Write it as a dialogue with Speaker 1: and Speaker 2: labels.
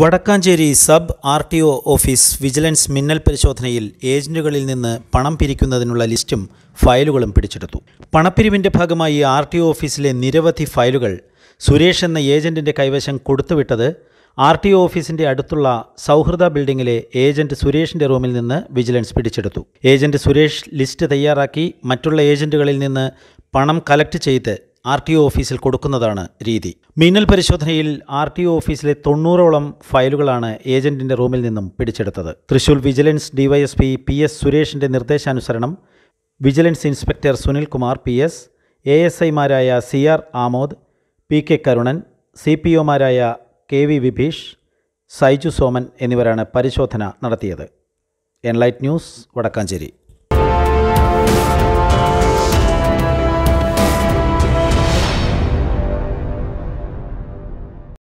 Speaker 1: Vadakkanchery sub R T O office vigilance മിന്നൽ പരിശോധനയിൽ ഏജന്റുകളിൽ നിന്ന് പണം പിരിക്കുന്നതിനുള്ള ലിസ്റ്റും ഫയലുകളും പിടിച്ചെടുത്തു പണപ്പിരിവിൻ്റെ ഭാഗമായി ആർ ടി ഒ ഓഫീസിലെ നിരവധി ഫയലുകൾ സുരേഷ് എന്ന ഏജന്റിൻ്റെ കൈവശം കൊടുത്തുവിട്ടത് ആർ ടി ഒ ഓഫീസിൻ്റെ അടുത്തുള്ള സൗഹൃദ ബിൽഡിങ്ങിലെ ഏജന്റ് സുരേഷിൻ്റെ റൂമിൽ നിന്ന് വിജിലൻസ് പിടിച്ചെടുത്തു ഏജന്റ് സുരേഷ് ലിസ്റ്റ് തയ്യാറാക്കി മറ്റുള്ള ഏജന്റുകളിൽ നിന്ന് പണം കലക്ട് ചെയ്ത് ആർ ടി ഒ ഓഫീസിൽ കൊടുക്കുന്നതാണ് രീതി മിന്നൽ പരിശോധനയിൽ ആർ ടി ഒ ഓഫീസിലെ തൊണ്ണൂറോളം ഫയലുകളാണ് ഏജന്റിന്റെ റൂമിൽ നിന്നും പിടിച്ചെടുത്തത് Thrissur vigilance DYSP P S സുരേഷിന്റെ നിർദ്ദേശാനുസരണം vigilance inspector Sunilkumar P S A S ഐമാരായ C R Amod P K Karunan C P ഒമാരായ കെ വി വിഭീഷ് സൈജു സോമൻ എന്നിവരാണ് പരിശോധന നടത്തിയത് എൻലൈറ്റ് ന്യൂസ് വടക്കാഞ്ചേരി